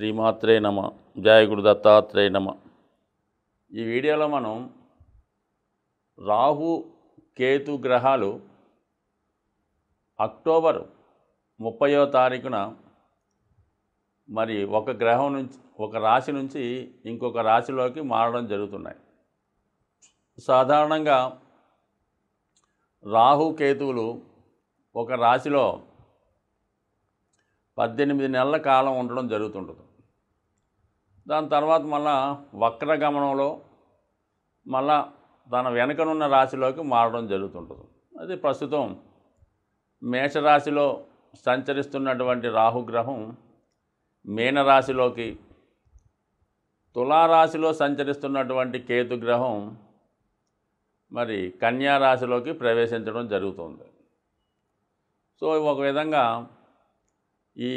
శ్రీమాత్రే నమ జాయగుడు దత్తాత్రేయ నమ ఈ వీడియోలో మనం రాహు కేతు గ్రహాలు అక్టోబర్ ముప్పయో తారీఖున మరి ఒక గ్రహం నుంచి ఒక రాశి నుంచి ఇంకొక రాశిలోకి మారడం జరుగుతున్నాయి సాధారణంగా రాహు కేతువులు ఒక రాశిలో పద్దెనిమిది నెలల కాలం ఉండడం జరుగుతుంటుంది దాని తర్వాత మళ్ళా వక్రగమనంలో మళ్ళా తన వెనకనున్న రాశిలోకి మారడం జరుగుతుంటుంది అది ప్రస్తుతం మేషరాశిలో సంచరిస్తున్నటువంటి రాహుగ్రహం మీనరాశిలోకి తులారాశిలో సంచరిస్తున్నటువంటి కేతుగ్రహం మరి కన్యారాశిలోకి ప్రవేశించడం జరుగుతుంది సో ఒక విధంగా ఈ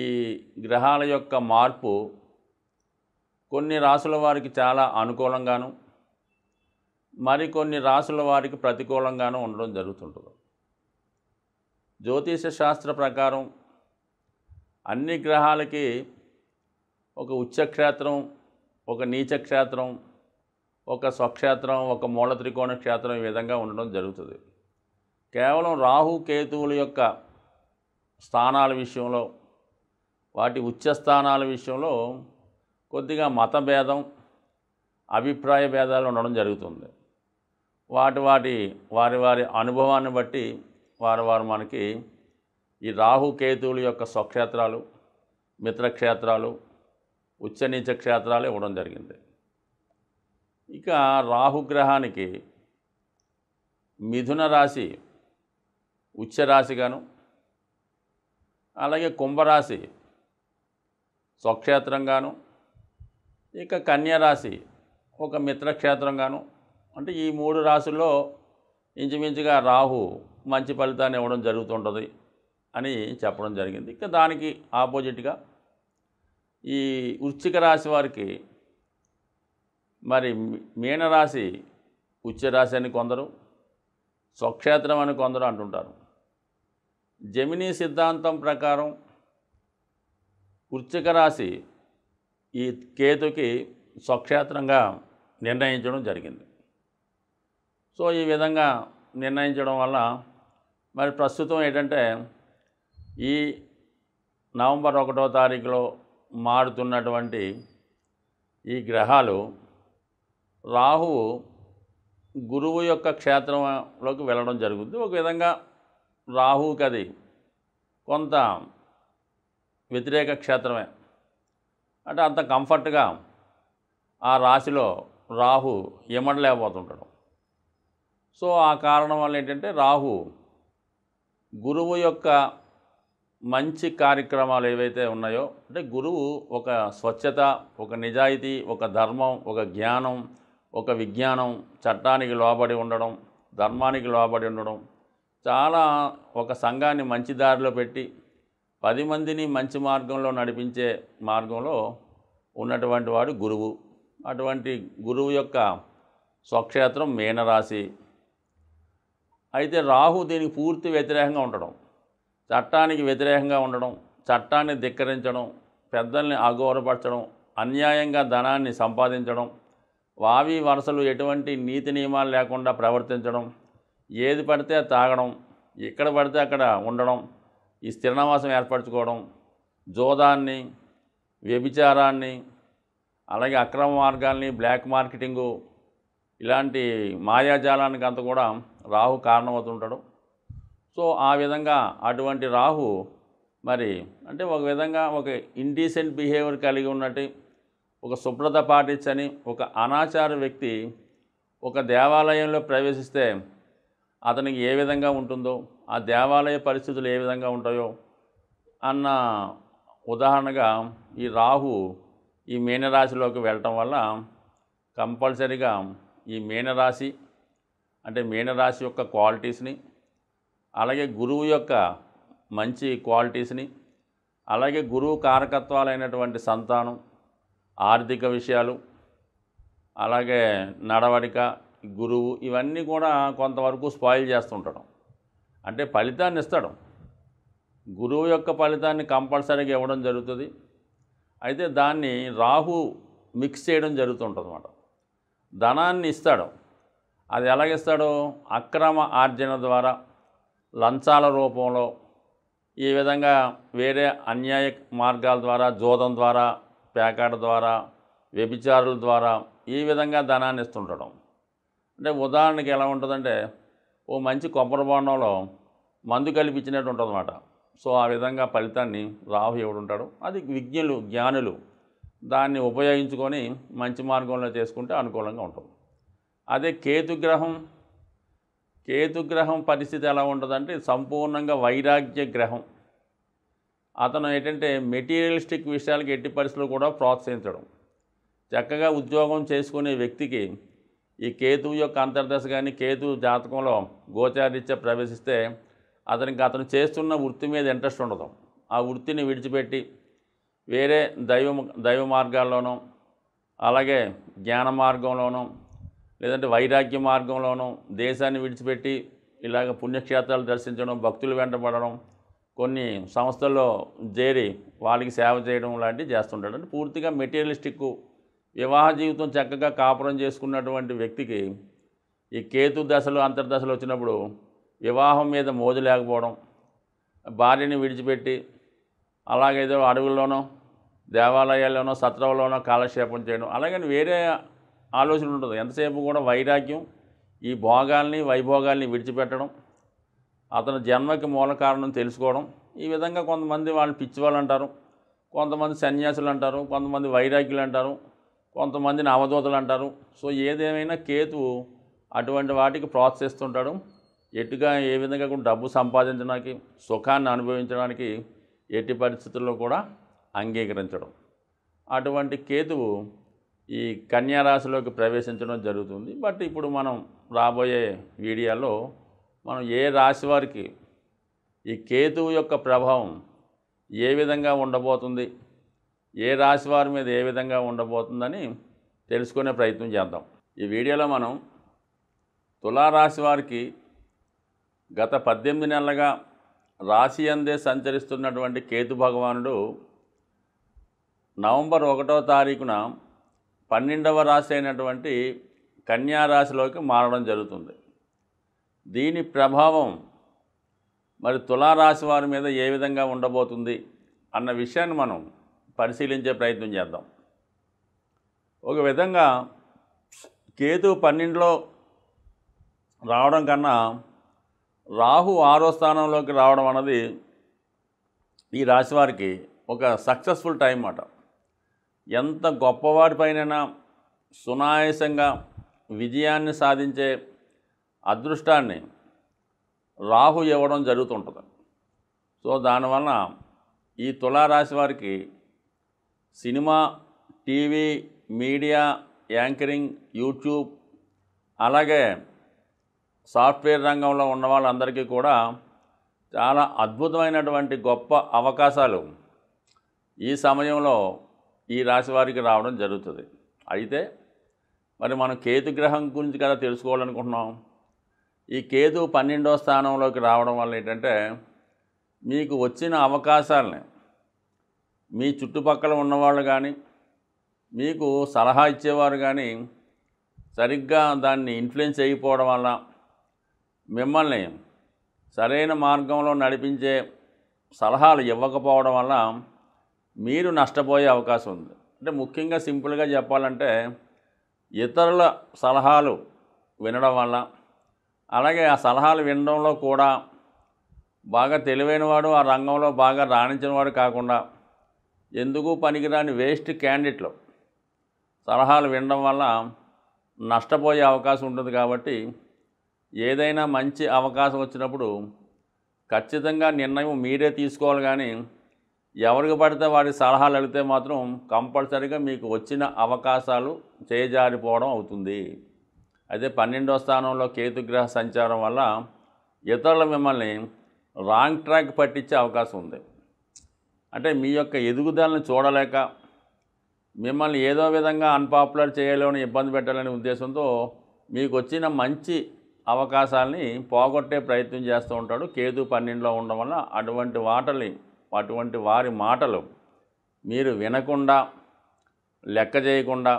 గ్రహాల యొక్క మార్పు కొన్ని రాసుల వారికి చాలా అనుకూలంగాను మరికొన్ని రాసుల వారికి ప్రతికూలంగాను ఉండడం జరుగుతుంటుంది జ్యోతిష శాస్త్ర ప్రకారం అన్ని గ్రహాలకి ఒక ఉచ్చక్షేత్రం ఒక నీచక్షేత్రం ఒక స్వక్షేత్రం ఒక మూల త్రికోణ క్షేత్రం ఈ విధంగా ఉండడం జరుగుతుంది కేవలం రాహు కేతువుల యొక్క స్థానాల విషయంలో వాటి ఉచ్చస్థానాల స్థానాల విషయంలో కొద్దిగా మతభేదం అభిప్రాయ భేదాలు ఉండడం జరుగుతుంది వాటి వాటి వారి వారి అనుభవాన్ని బట్టి వారు వారు మనకి ఈ రాహుకేతువుల యొక్క స్వక్షేత్రాలు మిత్రక్షేత్రాలు ఉచ్చనీచ క్షేత్రాలు ఇవ్వడం జరిగింది ఇక రాహుగ్రహానికి మిథున రాశి ఉచ్చరాశిగాను అలాగే కుంభరాశి స్వక్షేత్రంగాను ఇక రాశి ఒక గాను అంటే ఈ మూడు రాశుల్లో ఇంచుమించుగా రాహు మంచి ఫలితాన్ని ఇవ్వడం జరుగుతుంటుంది అని చెప్పడం జరిగింది ఇక దానికి ఆపోజిట్గా ఈ వృశ్చిక రాశి వారికి మరి మీనరాశి ఉచ్చరాశి అని కొందరు స్వక్షేత్రం అని కొందరు అంటుంటారు జమినీ సిద్ధాంతం ప్రకారం వృశ్చిక రాశి ఈ కేతుకి స్వక్షేత్రంగా నిర్ణయించడం జరిగింది సో ఈ విధంగా నిర్ణయించడం వల్ల మరి ప్రస్తుతం ఏంటంటే ఈ నవంబర్ ఒకటో తారీఖులో మారుతున్నటువంటి ఈ గ్రహాలు రాహువు గురువు యొక్క క్షేత్రంలోకి వెళ్ళడం జరుగుతుంది ఒక విధంగా రాహువుకి అది కొంత వ్యతిరేక క్షేత్రమే అంటే అంత కంఫర్ట్గా ఆ రాశిలో రాహు ఇమడలేకపోతుంటాడు సో ఆ కారణం వల్ల ఏంటంటే రాహు గురువు యొక్క మంచి కార్యక్రమాలు ఏవైతే ఉన్నాయో అంటే గురువు ఒక స్వచ్ఛత ఒక నిజాయితీ ఒక ధర్మం ఒక జ్ఞానం ఒక విజ్ఞానం చట్టానికి లోబడి ఉండడం ధర్మానికి లోబడి ఉండడం చాలా ఒక సంఘాన్ని మంచి దారిలో పెట్టి పది మందిని మంచి మార్గంలో నడిపించే మార్గంలో ఉన్నటువంటి వాడు గురువు అటువంటి గురువు యొక్క స్వక్షేత్రం మీనరాశి అయితే రాహు దీనికి పూర్తి వ్యతిరేకంగా ఉండడం చట్టానికి వ్యతిరేకంగా ఉండడం చట్టాన్ని ధిక్కరించడం పెద్దల్ని అఘోరపరచడం అన్యాయంగా ధనాన్ని సంపాదించడం వావి వరుసలు ఎటువంటి నీతి నియమాలు లేకుండా ప్రవర్తించడం ఏది పడితే తాగడం ఎక్కడ పడితే అక్కడ ఉండడం ఈ స్థిరనావాసం ఏర్పరచుకోవడం జోదాన్ని వ్యభిచారాన్ని అలాగే అక్రమ మార్గాల్ని బ్లాక్ మార్కెటింగు ఇలాంటి మాయాజాలానికి అంత కూడా రాహు కారణమవుతుంటాడు సో ఆ విధంగా అటువంటి రాహు మరి అంటే ఒక విధంగా ఒక ఇండీసెంట్ బిహేవియర్ కలిగి ఉన్నట్టు ఒక శుభ్రత పాటించని ఒక అనాచార వ్యక్తి ఒక దేవాలయంలో ప్రవేశిస్తే అతనికి ఏ విధంగా ఉంటుందో ఆ దేవాలయ పరిస్థితులు ఏ విధంగా ఉంటాయో అన్న ఉదాహరణగా ఈ రాహు ఈ మీనరాశిలోకి వెళ్ళటం వల్ల కంపల్సరిగా ఈ మీనరాశి అంటే మీనరాశి యొక్క క్వాలిటీస్ని అలాగే గురువు యొక్క మంచి క్వాలిటీస్ని అలాగే గురువు కారకత్వాలైనటువంటి సంతానం ఆర్థిక విషయాలు అలాగే నడవడిక గురువు ఇవన్నీ కూడా కొంతవరకు స్పాయిల్ చేస్తుంటాడు అంటే ఫలితాన్ని ఇస్తాడు గురువు యొక్క ఫలితాన్ని కంపల్సరీగా ఇవ్వడం జరుగుతుంది అయితే దాన్ని రాహు మిక్స్ చేయడం జరుగుతుంటుంది అన్నమాట ధనాన్ని ఇస్తాడు అది ఎలాగిస్తాడు అక్రమ ఆర్జన ద్వారా లంచాల రూపంలో ఈ విధంగా వేరే అన్యాయ మార్గాల ద్వారా జోదం ద్వారా పేకాట ద్వారా వ్యభిచారుల ద్వారా ఈ విధంగా ధనాన్ని ఇస్తుండడం అంటే ఉదాహరణకి ఎలా ఉంటుందంటే ఓ మంచి కొబ్బరి బోండంలో మందు కలిపి ఇచ్చినట్టు ఉంటుందన్నమాట సో ఆ విధంగా ఫలితాన్ని రాహు ఎవడుంటాడు అది విజ్ఞులు జ్ఞానులు దాన్ని ఉపయోగించుకొని మంచి మార్గంలో చేసుకుంటే అనుకూలంగా ఉంటుంది అదే కేతుగ్రహం కేతుగ్రహం పరిస్థితి ఎలా ఉంటుందంటే సంపూర్ణంగా వైరాగ్య గ్రహం అతను ఏంటంటే మెటీరియలిస్టిక్ విషయాలకు ఎట్టి పరిస్థితులు కూడా ప్రోత్సహించడం చక్కగా ఉద్యోగం చేసుకునే వ్యక్తికి ఈ కేతువు యొక్క అంతర్దశ కానీ కేతువు జాతకంలో గోచారీత్య ప్రవేశిస్తే అతనికి అతను చేస్తున్న వృత్తి మీద ఇంట్రెస్ట్ ఉండదు ఆ వృత్తిని విడిచిపెట్టి వేరే దైవ దైవ మార్గాల్లోనూ అలాగే జ్ఞాన మార్గంలోనూ లేదంటే వైరాగ్య మార్గంలోనూ దేశాన్ని విడిచిపెట్టి ఇలాగ పుణ్యక్షేత్రాలు దర్శించడం భక్తులు వెంటబడడం కొన్ని సంస్థల్లో చేరి వాళ్ళకి సేవ చేయడం లాంటివి చేస్తుంటాడు అంటే పూర్తిగా మెటీరియలిస్టిక్ వివాహ జీవితం చక్కగా కాపురం చేసుకున్నటువంటి వ్యక్తికి ఈ కేతు దశలు అంతర్దశలు వచ్చినప్పుడు వివాహం మీద మోజు లేకపోవడం భార్యని విడిచిపెట్టి అలాగేదో అడవుల్లోనో దేవాలయాల్లోనో సత్రంలోనో కాలక్షేపం చేయడం అలాగని వేరే ఆలోచన ఉంటుంది ఎంతసేపు కూడా వైరాగ్యం ఈ భోగాల్ని వైభోగాల్ని విడిచిపెట్టడం అతని జన్మకి మూల కారణం తెలుసుకోవడం ఈ విధంగా కొంతమంది వాళ్ళు పిచ్చివాళ్ళు అంటారు కొంతమంది సన్యాసులు అంటారు కొంతమంది వైరాగ్యులు అంటారు కొంతమందిని అవధూతలు అంటారు సో ఏదేమైనా కేతు అటువంటి వాటికి ప్రోత్సహిస్తుంటాడు ఎటుగా ఏ విధంగా కూడా డబ్బు సంపాదించడానికి సుఖాన్ని అనుభవించడానికి ఎట్టి పరిస్థితుల్లో కూడా అంగీకరించడం అటువంటి కేతువు ఈ కన్యారాశిలోకి ప్రవేశించడం జరుగుతుంది బట్ ఇప్పుడు మనం రాబోయే వీడియోలో మనం ఏ రాశి వారికి ఈ కేతువు యొక్క ప్రభావం ఏ విధంగా ఉండబోతుంది ఏ రాశి వారి మీద ఏ విధంగా ఉండబోతుందని తెలుసుకునే ప్రయత్నం చేద్దాం ఈ వీడియోలో మనం తులారాశి వారికి గత పద్దెనిమిది నెలలుగా రాశి అందే సంచరిస్తున్నటువంటి కేతు భగవానుడు నవంబర్ ఒకటో తారీఖున పన్నెండవ రాశి అయినటువంటి కన్యారాశిలోకి మారడం జరుగుతుంది దీని ప్రభావం మరి తులారాశి వారి మీద ఏ విధంగా ఉండబోతుంది అన్న విషయాన్ని మనం పరిశీలించే ప్రయత్నం చేద్దాం ఒక విధంగా కేతు పన్నెండులో రావడం కన్నా రాహు ఆరో స్థానంలోకి రావడం అన్నది ఈ రాశివారికి ఒక సక్సెస్ఫుల్ టైం అన్నమాట ఎంత గొప్పవాడిపైనైనా సునాయాసంగా విజయాన్ని సాధించే అదృష్టాన్ని రాహు ఇవ్వడం జరుగుతుంటుంది సో దానివల్ల ఈ తులారాశి వారికి cinema TV media anchoring YouTube అలాగే సాఫ్ట్వేర్ రంగంలో ఉన్న వాళ్ళందరికీ కూడా చాలా అద్భుతమైనటువంటి గొప్ప అవకాశాలు ఈ సమయంలో ఈ రాశి వారికి రావడం జరుగుతుంది అయితే మరి మనం కేతు గ్రహం గురించి కదా తెలుసుకోవాలనుకుంటున్నాం ఈ కేతు పన్నెండో స్థానంలోకి రావడం వల్ల ఏంటంటే మీకు వచ్చిన అవకాశాలని మీ చుట్టుపక్కల ఉన్నవాళ్ళు కానీ మీకు సలహా ఇచ్చేవారు కానీ సరిగ్గా దాన్ని ఇన్ఫ్లుయెన్స్ అయిపోవడం వల్ల మిమ్మల్ని సరైన మార్గంలో నడిపించే సలహాలు ఇవ్వకపోవడం వల్ల మీరు నష్టపోయే అవకాశం ఉంది అంటే ముఖ్యంగా సింపుల్గా చెప్పాలంటే ఇతరుల సలహాలు వినడం వల్ల అలాగే ఆ సలహాలు వినడంలో కూడా బాగా తెలివైనవాడు ఆ రంగంలో బాగా రాణించిన వాడు కాకుండా ఎందుకు పనికిరాని వేస్ట్ క్యాండిడేట్లు సలహాలు వినడం వల్ల నష్టపోయే అవకాశం ఉంటుంది కాబట్టి ఏదైనా మంచి అవకాశం వచ్చినప్పుడు ఖచ్చితంగా నిర్ణయం మీరే తీసుకోవాలి కానీ ఎవరికి పడితే వారి సలహాలు అడిగితే మాత్రం కంపల్సరీగా మీకు వచ్చిన అవకాశాలు చేజారిపోవడం అవుతుంది అయితే పన్నెండో స్థానంలో కేతుగ్రహ సంచారం వల్ల ఇతరులు మిమ్మల్ని రాంగ్ ట్రాక్ పట్టించే అవకాశం ఉంది అంటే మీ యొక్క ఎదుగుదలను చూడలేక మిమ్మల్ని ఏదో విధంగా అన్పాపులర్ చేయాలని ఇబ్బంది పెట్టాలనే ఉద్దేశంతో మీకు వచ్చిన మంచి అవకాశాలని పోగొట్టే ప్రయత్నం చేస్తూ ఉంటాడు కేతు పన్నెండులో ఉండడం వల్ల అటువంటి వాటలి అటువంటి వారి మాటలు మీరు వినకుండా లెక్క చేయకుండా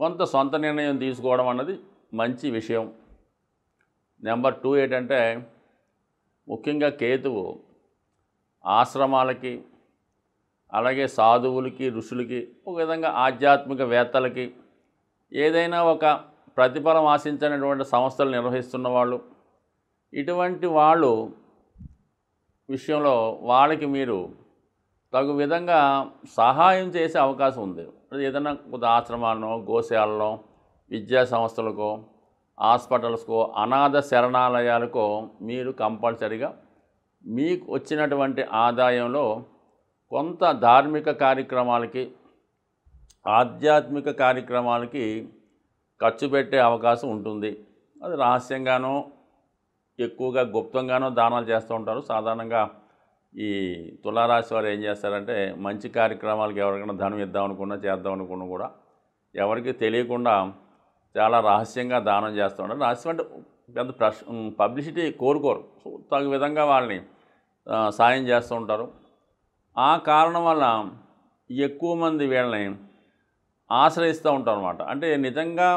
కొంత సొంత నిర్ణయం తీసుకోవడం అన్నది మంచి విషయం నెంబర్ టూ ఏంటంటే ముఖ్యంగా కేతువు ఆశ్రమాలకి అలాగే సాధువులకి ఋషులకి ఒక విధంగా ఆధ్యాత్మిక వేత్తలకి ఏదైనా ఒక ప్రతిఫలం ఆశించినటువంటి సంస్థలు నిర్వహిస్తున్న వాళ్ళు ఇటువంటి వాళ్ళు విషయంలో వాళ్ళకి మీరు తగు విధంగా సహాయం చేసే అవకాశం ఉంది ఏదైనా కొంత ఆశ్రమాలనో గోశాలలో విద్యా సంస్థలకో హాస్పిటల్స్కో అనాథ శరణాలయాలకో మీరు కంపల్సరిగా మీకు వచ్చినటువంటి ఆదాయంలో కొంత ధార్మిక కార్యక్రమాలకి ఆధ్యాత్మిక కార్యక్రమాలకి ఖర్చు పెట్టే అవకాశం ఉంటుంది అది రహస్యంగానో ఎక్కువగా గుప్తంగానో దానాలు చేస్తూ ఉంటారు సాధారణంగా ఈ తులారాశి వారు ఏం చేస్తారంటే మంచి కార్యక్రమాలకి ఎవరికైనా ధనం ఇద్దాం అనుకున్నా చేద్దాం అనుకున్నా కూడా ఎవరికి తెలియకుండా చాలా రహస్యంగా దానం చేస్తూ ఉంటారు రహస్యం అంటే పెద్ద ప్రశ్ పబ్లిసిటీ కోరుకోరు సో తగు విధంగా వాళ్ళని సాయం చేస్తూ ఉంటారు ఆ కారణం వల్ల ఎక్కువ మంది వీళ్ళని ఆశ్రయిస్తూ ఉంటారు అనమాట అంటే నిజంగా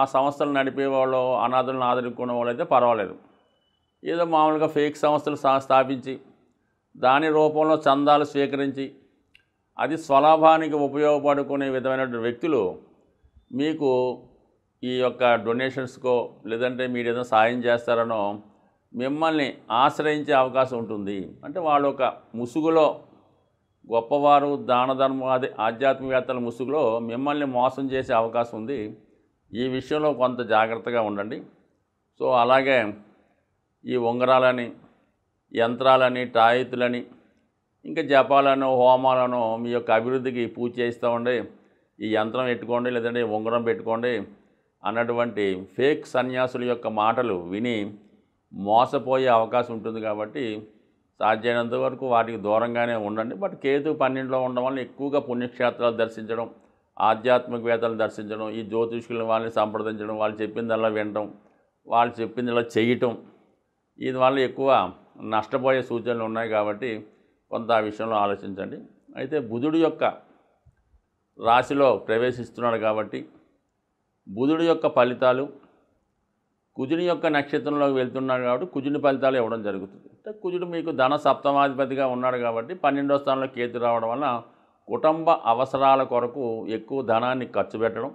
ఆ సంస్థలు నడిపేవాళ్ళు అనాథులను ఆదరుకునే వాళ్ళు అయితే పర్వాలేదు ఏదో మామూలుగా ఫేక్ సంస్థలు స్థాపించి దాని రూపంలో చందాలు స్వీకరించి అది స్వలాభానికి ఉపయోగపడుకునే విధమైనటువంటి వ్యక్తులు మీకు ఈ యొక్క డొనేషన్స్కో లేదంటే మీరు ఏదైనా సాయం చేస్తారనో మిమ్మల్ని ఆశ్రయించే అవకాశం ఉంటుంది అంటే వాళ్ళు ఒక ముసుగులో గొప్పవారు దాన ధర్మవాది ఆధ్యాత్మికవేత్తల ముసుగులో మిమ్మల్ని మోసం చేసే అవకాశం ఉంది ఈ విషయంలో కొంత జాగ్రత్తగా ఉండండి సో అలాగే ఈ ఉంగరాలని యంత్రాలని టాయితులని ఇంకా జపాలను హోమాలను మీ యొక్క అభివృద్ధికి పూజ చేస్తూ ఉండి ఈ యంత్రం పెట్టుకోండి లేదంటే ఉంగరం పెట్టుకోండి అన్నటువంటి ఫేక్ సన్యాసుల యొక్క మాటలు విని మోసపోయే అవకాశం ఉంటుంది కాబట్టి సాధ్యమైనంత వరకు వాటికి దూరంగానే ఉండండి బట్ కేతు పన్నెండులో ఉండడం వల్ల ఎక్కువగా పుణ్యక్షేత్రాలు దర్శించడం ఆధ్యాత్మిక వేతలు దర్శించడం ఈ జ్యోతిష్కులను వాళ్ళని సంప్రదించడం వాళ్ళు చెప్పిందల్లా వినడం వాళ్ళు చెప్పింది అలా చేయటం దీనివల్ల ఎక్కువ నష్టపోయే సూచనలు ఉన్నాయి కాబట్టి కొంత ఆ విషయంలో ఆలోచించండి అయితే బుధుడు యొక్క రాశిలో ప్రవేశిస్తున్నాడు కాబట్టి బుధుడు యొక్క ఫలితాలు కుజుని యొక్క నక్షత్రంలోకి వెళ్తున్నాడు కాబట్టి కుజుని ఫలితాలు ఇవ్వడం జరుగుతుంది కుజుడు మీకు ధన సప్తమాధిపతిగా ఉన్నాడు కాబట్టి పన్నెండో స్థానంలో కేతు రావడం వలన కుటుంబ అవసరాల కొరకు ఎక్కువ ధనాన్ని ఖర్చు పెట్టడం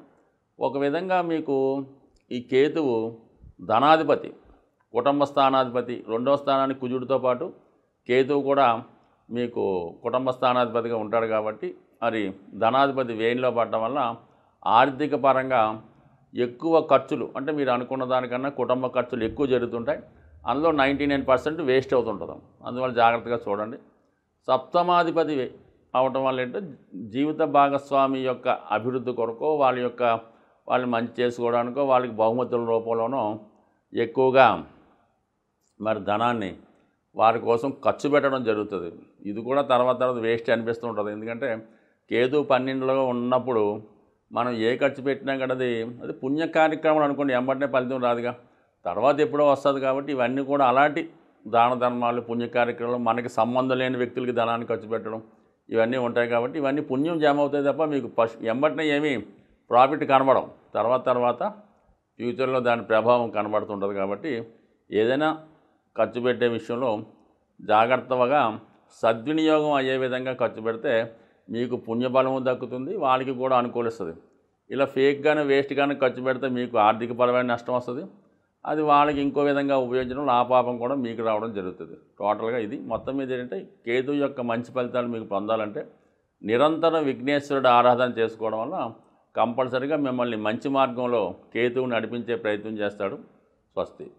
ఒక విధంగా మీకు ఈ కేతువు ధనాధిపతి కుటుంబ స్థానాధిపతి రెండవ స్థానాన్ని కుజుడితో పాటు కేతువు కూడా మీకు కుటుంబ స్థానాధిపతిగా ఉంటాడు కాబట్టి మరి ధనాధిపతి వేణిలో పడటం వల్ల ఆర్థిక పరంగా ఎక్కువ ఖర్చులు అంటే మీరు అనుకున్న దానికన్నా కుటుంబ ఖర్చులు ఎక్కువ జరుగుతుంటాయి అందులో నైంటీ నైన్ పర్సెంట్ వేస్ట్ అవుతుంటుంది అందువల్ల జాగ్రత్తగా చూడండి సప్తమాధిపతి అవటం వల్ల ఏంటంటే జీవిత భాగస్వామి యొక్క అభివృద్ధి కొరకు వాళ్ళ యొక్క వాళ్ళని మంచి చేసుకోవడానికో వాళ్ళకి బహుమతుల రూపంలోనో ఎక్కువగా మరి ధనాన్ని వారి కోసం ఖర్చు పెట్టడం జరుగుతుంది ఇది కూడా తర్వాత తర్వాత వేస్ట్ అనిపిస్తూ ఉంటుంది ఎందుకంటే కేదు పన్నెండులో ఉన్నప్పుడు మనం ఏ ఖర్చు పెట్టినా కూడా అది అది పుణ్య కార్యక్రమాలు అనుకోండి ఎంబటనే ఫలితం రాదుగా తర్వాత ఎప్పుడో వస్తుంది కాబట్టి ఇవన్నీ కూడా అలాంటి దాన ధర్మాలు పుణ్య కార్యక్రమాలు మనకి సంబంధం లేని వ్యక్తులకి ధనాన్ని ఖర్చు పెట్టడం ఇవన్నీ ఉంటాయి కాబట్టి ఇవన్నీ పుణ్యం జమ అవుతాయి తప్ప మీకు పశు ఎంబటనే ఏమీ ప్రాఫిట్ కనబడం తర్వాత తర్వాత ఫ్యూచర్లో దాని ప్రభావం కనబడుతుంటుంది కాబట్టి ఏదైనా ఖర్చు పెట్టే విషయంలో జాగ్రత్తగా సద్వినియోగం అయ్యే విధంగా ఖర్చు పెడితే మీకు పుణ్యబలము దక్కుతుంది వాళ్ళకి కూడా అనుకూలిస్తుంది ఇలా ఫేక్గానే వేస్ట్గానే ఖర్చు పెడితే మీకు ఆర్థిక పరమైన నష్టం వస్తుంది అది వాళ్ళకి ఇంకో విధంగా ఉపయోగించడం లాపాపం కూడా మీకు రావడం జరుగుతుంది టోటల్గా ఇది మొత్తం మీద ఏంటంటే కేతు యొక్క మంచి ఫలితాలు మీకు పొందాలంటే నిరంతరం విఘ్నేశ్వరుడు ఆరాధన చేసుకోవడం వల్ల కంపల్సరిగా మిమ్మల్ని మంచి మార్గంలో కేతువు నడిపించే ప్రయత్నం చేస్తాడు స్వస్తి